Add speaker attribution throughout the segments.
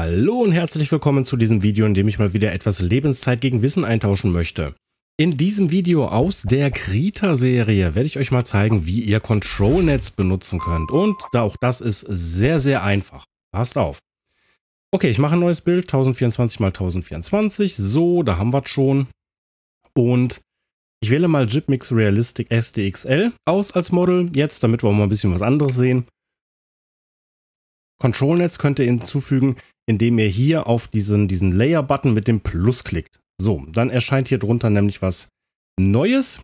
Speaker 1: Hallo und herzlich willkommen zu diesem Video, in dem ich mal wieder etwas Lebenszeit gegen Wissen eintauschen möchte. In diesem Video aus der Krita-Serie werde ich euch mal zeigen, wie ihr Control-Netz benutzen könnt. Und auch das ist sehr, sehr einfach. Passt auf. Okay, ich mache ein neues Bild, 1024 x 1024. So, da haben wir es schon. Und ich wähle mal Jipmix Realistic SDXL aus als Model. Jetzt, damit wir auch mal ein bisschen was anderes sehen. Control-Netz könnt ihr hinzufügen indem ihr hier auf diesen, diesen Layer-Button mit dem Plus klickt. So, dann erscheint hier drunter nämlich was Neues.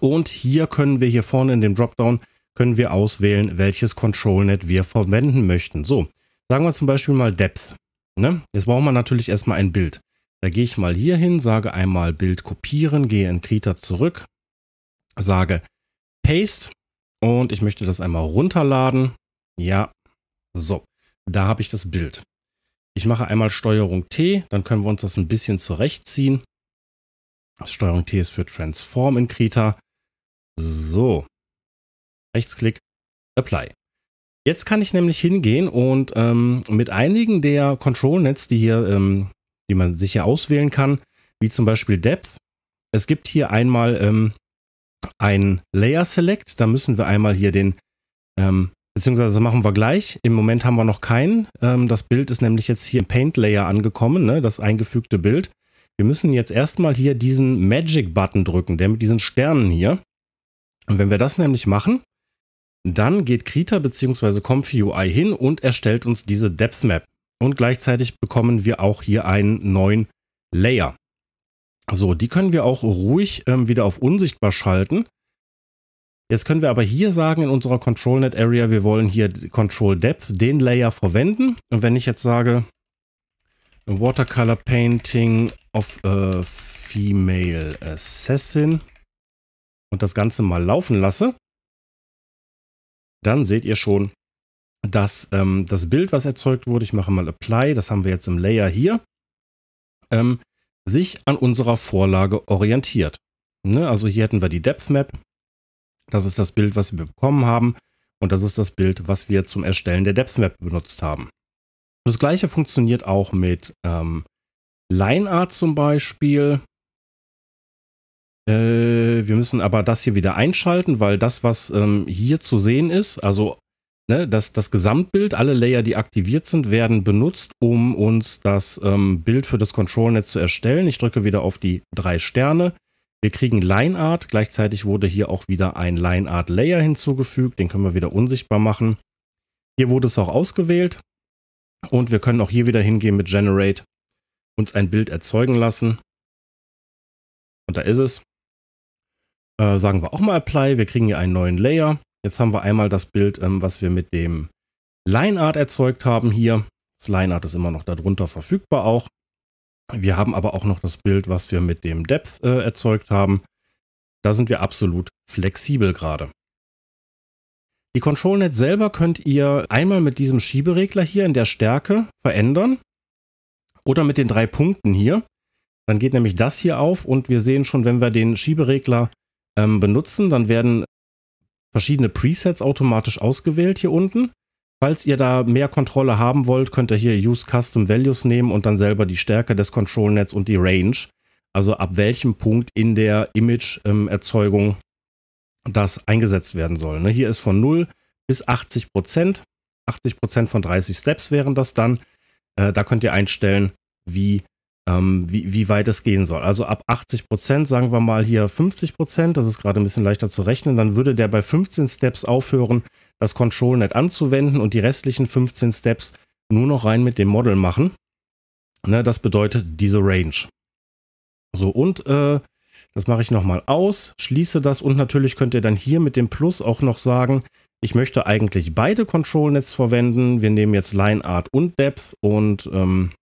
Speaker 1: Und hier können wir hier vorne in dem Dropdown können wir auswählen, welches Control-Net wir verwenden möchten. So, sagen wir zum Beispiel mal Depth. Ne? Jetzt brauchen wir natürlich erstmal ein Bild. Da gehe ich mal hier hin, sage einmal Bild kopieren, gehe in Krita zurück, sage Paste und ich möchte das einmal runterladen. Ja, so, da habe ich das Bild. Ich mache einmal Steuerung T, dann können wir uns das ein bisschen zurechtziehen. Steuerung T ist für Transform in Krita. So, Rechtsklick, Apply. Jetzt kann ich nämlich hingehen und ähm, mit einigen der Control-Nets, die, hier, ähm, die man sich hier auswählen kann, wie zum Beispiel Depth, es gibt hier einmal ähm, ein Layer Select, da müssen wir einmal hier den ähm, Beziehungsweise das machen wir gleich. Im Moment haben wir noch keinen. Ähm, das Bild ist nämlich jetzt hier im Paint Layer angekommen, ne? das eingefügte Bild. Wir müssen jetzt erstmal hier diesen Magic Button drücken, der mit diesen Sternen hier. Und wenn wir das nämlich machen, dann geht Krita bzw. UI hin und erstellt uns diese Depth Map. Und gleichzeitig bekommen wir auch hier einen neuen Layer. So, die können wir auch ruhig ähm, wieder auf unsichtbar schalten. Jetzt können wir aber hier sagen in unserer ControlNet Area, wir wollen hier Control Depth, den Layer verwenden. Und wenn ich jetzt sage, Watercolor Painting of a Female Assassin und das Ganze mal laufen lasse, dann seht ihr schon, dass ähm, das Bild, was erzeugt wurde, ich mache mal Apply, das haben wir jetzt im Layer hier, ähm, sich an unserer Vorlage orientiert. Ne? Also hier hätten wir die Depth Map, das ist das Bild, was wir bekommen haben und das ist das Bild, was wir zum Erstellen der Depth Map benutzt haben. Das gleiche funktioniert auch mit ähm, LineArt zum Beispiel. Äh, wir müssen aber das hier wieder einschalten, weil das, was ähm, hier zu sehen ist, also ne, das, das Gesamtbild, alle Layer, die aktiviert sind, werden benutzt, um uns das ähm, Bild für das control netz zu erstellen. Ich drücke wieder auf die drei Sterne wir kriegen Line Art. Gleichzeitig wurde hier auch wieder ein Line Art Layer hinzugefügt. Den können wir wieder unsichtbar machen. Hier wurde es auch ausgewählt. Und wir können auch hier wieder hingehen mit Generate, uns ein Bild erzeugen lassen. Und da ist es. Äh, sagen wir auch mal Apply. Wir kriegen hier einen neuen Layer. Jetzt haben wir einmal das Bild, ähm, was wir mit dem Line Art erzeugt haben hier. Das Line Art ist immer noch darunter verfügbar auch. Wir haben aber auch noch das Bild, was wir mit dem Depth äh, erzeugt haben. Da sind wir absolut flexibel gerade. Die ControlNet selber könnt ihr einmal mit diesem Schieberegler hier in der Stärke verändern oder mit den drei Punkten hier. Dann geht nämlich das hier auf und wir sehen schon, wenn wir den Schieberegler ähm, benutzen, dann werden verschiedene Presets automatisch ausgewählt hier unten. Falls ihr da mehr Kontrolle haben wollt, könnt ihr hier Use Custom Values nehmen und dann selber die Stärke des Control Nets und die Range. Also ab welchem Punkt in der Image-Erzeugung ähm, das eingesetzt werden soll. Ne? Hier ist von 0 bis 80 Prozent. 80 Prozent von 30 Steps wären das dann. Äh, da könnt ihr einstellen, ähm, wie, wie weit es gehen soll. Also ab 80 Prozent, sagen wir mal hier 50 Prozent, das ist gerade ein bisschen leichter zu rechnen, dann würde der bei 15 Steps aufhören, das Control-Net anzuwenden und die restlichen 15 Steps nur noch rein mit dem Model machen. Ne, das bedeutet diese Range. So, und äh, das mache ich nochmal aus, schließe das und natürlich könnt ihr dann hier mit dem Plus auch noch sagen, ich möchte eigentlich beide Control-Nets verwenden. Wir nehmen jetzt Line Art und Depth und ähm,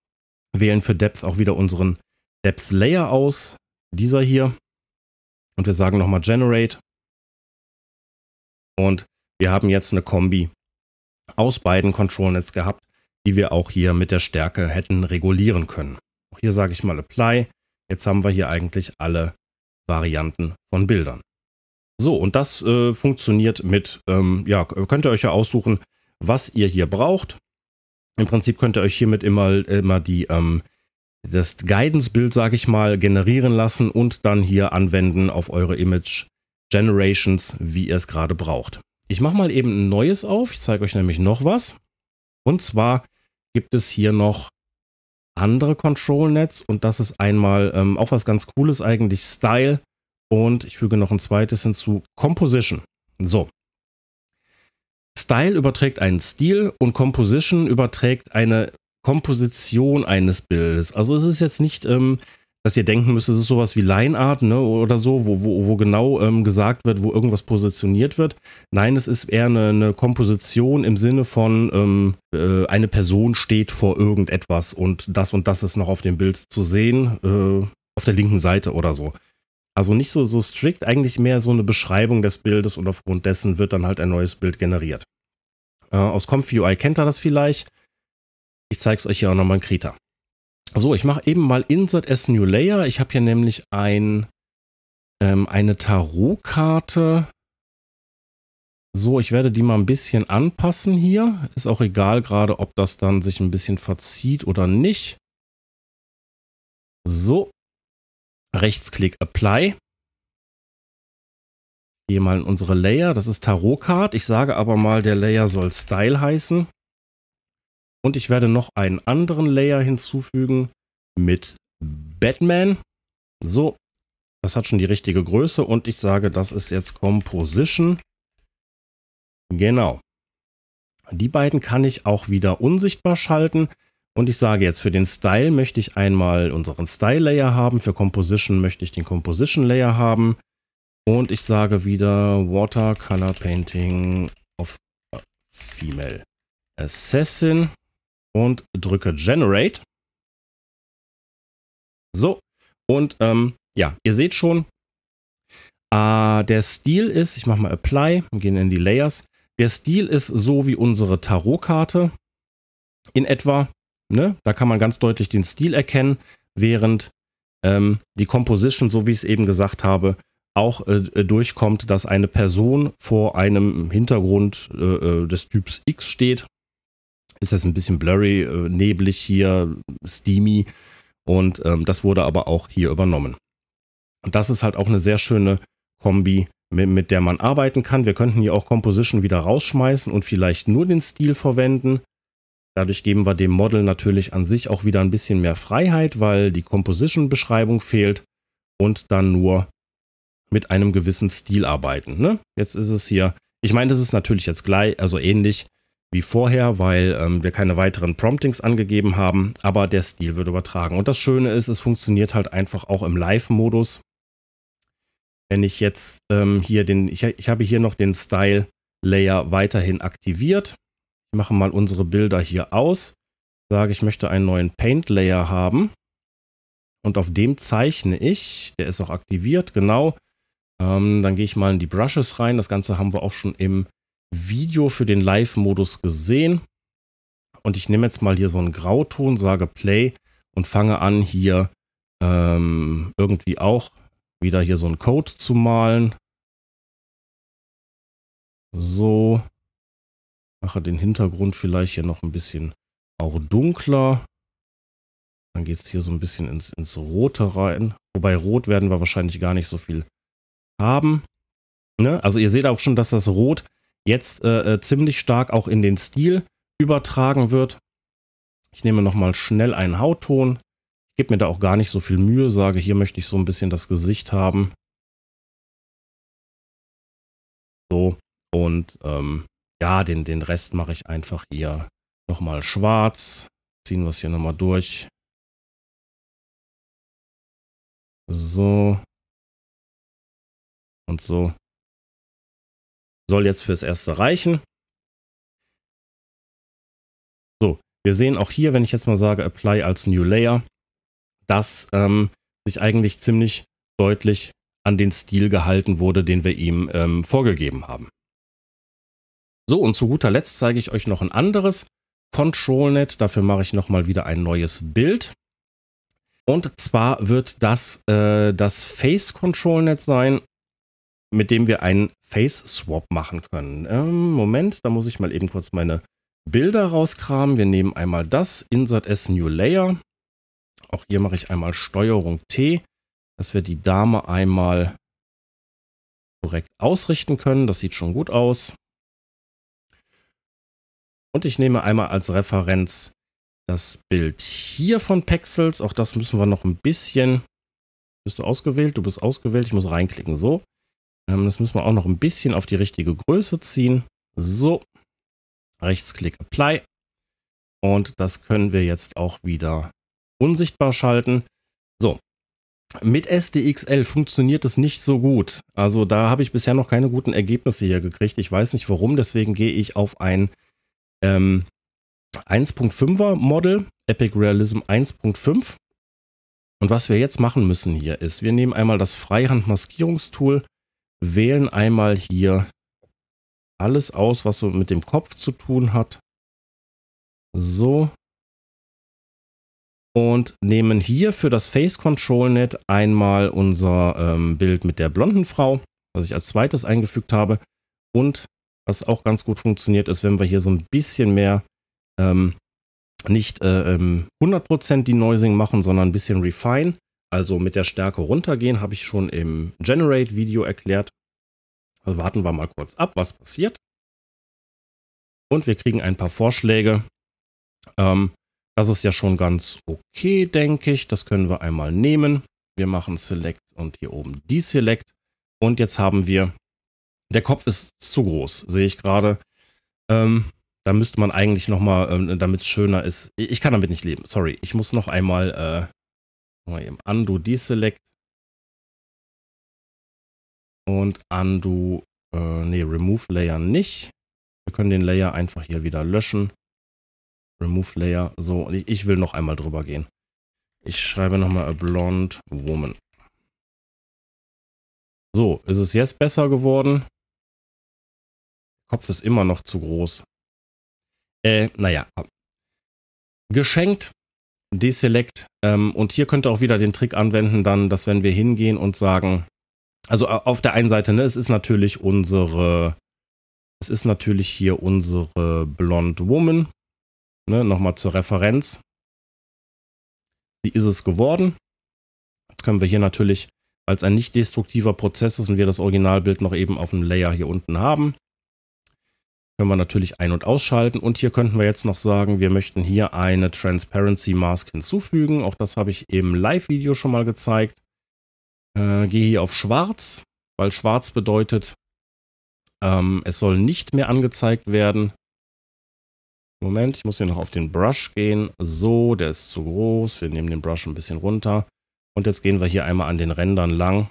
Speaker 1: wählen für Depth auch wieder unseren Depth Layer aus, dieser hier. Und wir sagen nochmal Generate. Und wir haben jetzt eine Kombi aus beiden Control-Nets gehabt, die wir auch hier mit der Stärke hätten regulieren können. Auch hier sage ich mal Apply. Jetzt haben wir hier eigentlich alle Varianten von Bildern. So, und das äh, funktioniert mit, ähm, ja, könnt ihr euch ja aussuchen, was ihr hier braucht. Im Prinzip könnt ihr euch hiermit immer, immer die, ähm, das Guidance-Bild, sage ich mal, generieren lassen und dann hier anwenden auf eure Image Generations, wie ihr es gerade braucht. Ich mache mal eben ein neues auf. Ich zeige euch nämlich noch was. Und zwar gibt es hier noch andere Control-Nets. Und das ist einmal ähm, auch was ganz Cooles eigentlich, Style. Und ich füge noch ein zweites hinzu, Composition. So. Style überträgt einen Stil und Composition überträgt eine Komposition eines Bildes. Also es ist jetzt nicht ähm, dass ihr denken müsst, es ist sowas wie Lineart ne, oder so, wo, wo, wo genau ähm, gesagt wird, wo irgendwas positioniert wird. Nein, es ist eher eine, eine Komposition im Sinne von, ähm, äh, eine Person steht vor irgendetwas und das und das ist noch auf dem Bild zu sehen, äh, auf der linken Seite oder so. Also nicht so, so strikt, eigentlich mehr so eine Beschreibung des Bildes und aufgrund dessen wird dann halt ein neues Bild generiert. Äh, aus ComfUI kennt ihr das vielleicht. Ich zeige es euch hier auch nochmal in Krita. So, ich mache eben mal Insert as New Layer. Ich habe hier nämlich ein, ähm, eine Tarotkarte. So, ich werde die mal ein bisschen anpassen hier. Ist auch egal gerade, ob das dann sich ein bisschen verzieht oder nicht. So, Rechtsklick Apply. Gehe mal in unsere Layer. Das ist Tarotkarte. Ich sage aber mal, der Layer soll Style heißen. Und ich werde noch einen anderen Layer hinzufügen mit Batman. So, das hat schon die richtige Größe und ich sage, das ist jetzt Composition. Genau. Die beiden kann ich auch wieder unsichtbar schalten. Und ich sage jetzt, für den Style möchte ich einmal unseren Style Layer haben. Für Composition möchte ich den Composition Layer haben. Und ich sage wieder Watercolor Painting of Female Assassin und drücke Generate. So, und ähm, ja, ihr seht schon, äh, der Stil ist, ich mache mal Apply und gehen in die Layers. Der Stil ist so wie unsere Tarotkarte in etwa. Ne? Da kann man ganz deutlich den Stil erkennen, während ähm, die Composition, so wie ich es eben gesagt habe, auch äh, durchkommt, dass eine Person vor einem Hintergrund äh, äh des Typs X steht ist das ein bisschen blurry, äh, neblig hier, steamy. Und ähm, das wurde aber auch hier übernommen. Und das ist halt auch eine sehr schöne Kombi, mit, mit der man arbeiten kann. Wir könnten hier auch Composition wieder rausschmeißen und vielleicht nur den Stil verwenden. Dadurch geben wir dem Model natürlich an sich auch wieder ein bisschen mehr Freiheit, weil die Composition-Beschreibung fehlt und dann nur mit einem gewissen Stil arbeiten. Ne? Jetzt ist es hier, ich meine, das ist natürlich jetzt gleich, also ähnlich wie vorher, weil ähm, wir keine weiteren Promptings angegeben haben, aber der Stil wird übertragen. Und das Schöne ist, es funktioniert halt einfach auch im Live-Modus. Wenn ich jetzt ähm, hier den, ich, ich habe hier noch den Style-Layer weiterhin aktiviert. Ich mache mal unsere Bilder hier aus, sage, ich möchte einen neuen Paint-Layer haben. Und auf dem zeichne ich, der ist auch aktiviert, genau. Ähm, dann gehe ich mal in die Brushes rein. Das Ganze haben wir auch schon im Video für den Live-Modus gesehen. Und ich nehme jetzt mal hier so einen Grauton, sage Play und fange an, hier ähm, irgendwie auch wieder hier so einen Code zu malen. So. Mache den Hintergrund vielleicht hier noch ein bisschen auch dunkler. Dann geht es hier so ein bisschen ins, ins Rote rein. Wobei Rot werden wir wahrscheinlich gar nicht so viel haben. Ne? Also ihr seht auch schon, dass das Rot jetzt äh, äh, ziemlich stark auch in den Stil übertragen wird. Ich nehme nochmal schnell einen Hautton, gebe mir da auch gar nicht so viel Mühe, sage, hier möchte ich so ein bisschen das Gesicht haben. So, und ähm, ja, den, den Rest mache ich einfach hier nochmal schwarz. Ziehen wir es hier nochmal durch. So. Und so. Soll jetzt fürs Erste reichen. So, wir sehen auch hier, wenn ich jetzt mal sage Apply als New Layer, dass ähm, sich eigentlich ziemlich deutlich an den Stil gehalten wurde, den wir ihm ähm, vorgegeben haben. So, und zu guter Letzt zeige ich euch noch ein anderes ControlNet. Dafür mache ich nochmal wieder ein neues Bild. Und zwar wird das äh, das Face ControlNet sein mit dem wir einen Face-Swap machen können. Ähm, Moment, da muss ich mal eben kurz meine Bilder rauskramen. Wir nehmen einmal das, Insert as New Layer. Auch hier mache ich einmal Steuerung T, dass wir die Dame einmal korrekt ausrichten können. Das sieht schon gut aus. Und ich nehme einmal als Referenz das Bild hier von Pexels. Auch das müssen wir noch ein bisschen... Bist du ausgewählt? Du bist ausgewählt. Ich muss reinklicken. So. Ähm, das müssen wir auch noch ein bisschen auf die richtige Größe ziehen. So, Rechtsklick Apply. Und das können wir jetzt auch wieder unsichtbar schalten. So, mit SDXL funktioniert es nicht so gut. Also da habe ich bisher noch keine guten Ergebnisse hier gekriegt. Ich weiß nicht warum, deswegen gehe ich auf ein ähm, 1.5er Model, Epic Realism 1.5. Und was wir jetzt machen müssen hier ist, wir nehmen einmal das Freihand-Maskierungstool wählen einmal hier alles aus, was so mit dem Kopf zu tun hat. So. Und nehmen hier für das Face Control Net einmal unser ähm, Bild mit der blonden Frau, was ich als zweites eingefügt habe. Und was auch ganz gut funktioniert, ist, wenn wir hier so ein bisschen mehr ähm, nicht äh, 100% ähm, Denoising machen, sondern ein bisschen refine also mit der Stärke runtergehen, habe ich schon im Generate-Video erklärt. Also warten wir mal kurz ab, was passiert. Und wir kriegen ein paar Vorschläge. Ähm, das ist ja schon ganz okay, denke ich. Das können wir einmal nehmen. Wir machen Select und hier oben Deselect. Und jetzt haben wir, der Kopf ist zu groß, sehe ich gerade. Ähm, da müsste man eigentlich nochmal, ähm, damit es schöner ist, ich kann damit nicht leben, sorry. Ich muss noch einmal äh, Mal eben undo deselect. Und undo, äh, nee, remove layer nicht. Wir können den Layer einfach hier wieder löschen. Remove Layer. So, und ich, ich will noch einmal drüber gehen. Ich schreibe nochmal a blonde woman. So, ist es jetzt besser geworden? Kopf ist immer noch zu groß. Äh, naja. Geschenkt Deselect. Ähm, und hier könnt ihr auch wieder den Trick anwenden, dann, dass wenn wir hingehen und sagen, also äh, auf der einen Seite, ne, es ist natürlich unsere, es ist natürlich hier unsere Blonde Woman. Ne, Nochmal zur Referenz. Sie ist es geworden. Jetzt können wir hier natürlich, als ein nicht destruktiver Prozess ist und wir das Originalbild noch eben auf dem Layer hier unten haben, können wir natürlich ein- und ausschalten. Und hier könnten wir jetzt noch sagen, wir möchten hier eine Transparency Mask hinzufügen. Auch das habe ich im Live-Video schon mal gezeigt. Äh, gehe hier auf Schwarz, weil Schwarz bedeutet, ähm, es soll nicht mehr angezeigt werden. Moment, ich muss hier noch auf den Brush gehen. So, der ist zu groß. Wir nehmen den Brush ein bisschen runter. Und jetzt gehen wir hier einmal an den Rändern lang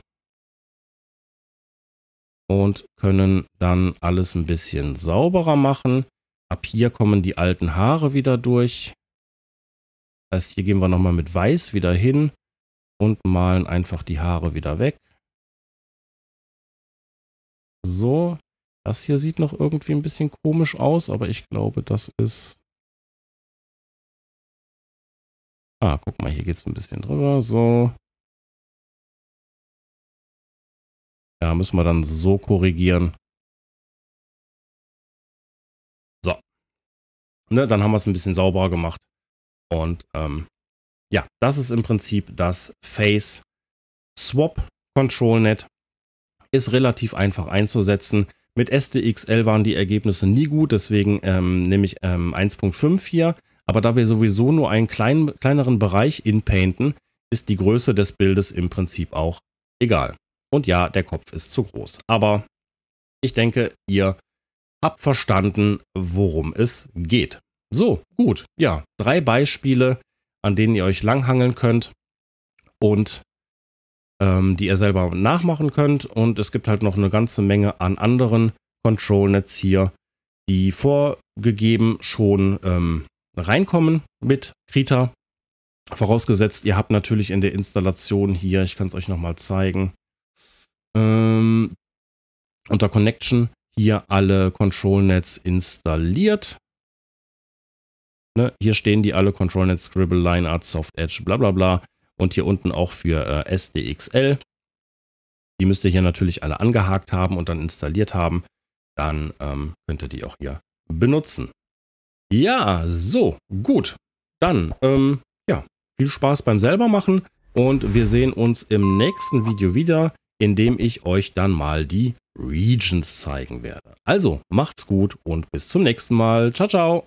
Speaker 1: und können dann alles ein bisschen sauberer machen. Ab hier kommen die alten Haare wieder durch. Das heißt, hier gehen wir nochmal mit Weiß wieder hin und malen einfach die Haare wieder weg. So, das hier sieht noch irgendwie ein bisschen komisch aus, aber ich glaube, das ist... Ah, guck mal, hier geht es ein bisschen drüber. So, Da müssen wir dann so korrigieren. So. Ne, dann haben wir es ein bisschen sauberer gemacht. Und ähm, ja, das ist im Prinzip das Face Swap Control Net. Ist relativ einfach einzusetzen. Mit SDXL waren die Ergebnisse nie gut, deswegen ähm, nehme ich ähm, 1.5 hier. Aber da wir sowieso nur einen kleinen, kleineren Bereich inpainten, ist die Größe des Bildes im Prinzip auch egal. Und ja, der Kopf ist zu groß. Aber ich denke, ihr habt verstanden, worum es geht. So, gut. Ja, drei Beispiele, an denen ihr euch langhangeln könnt und ähm, die ihr selber nachmachen könnt. Und es gibt halt noch eine ganze Menge an anderen Control-Nets hier, die vorgegeben schon ähm, reinkommen mit Krita. Vorausgesetzt, ihr habt natürlich in der Installation hier, ich kann es euch nochmal zeigen, ähm, unter Connection hier alle Control-Nets installiert. Ne? Hier stehen die alle Control-Nets, Scribble, LineArt, SoftEdge, bla bla bla. Und hier unten auch für äh, SDXL. Die müsst ihr hier natürlich alle angehakt haben und dann installiert haben. Dann ähm, könnt ihr die auch hier benutzen. Ja, so, gut. Dann, ähm, ja, viel Spaß beim selber machen und wir sehen uns im nächsten Video wieder indem ich euch dann mal die Regions zeigen werde. Also macht's gut und bis zum nächsten Mal. Ciao, ciao.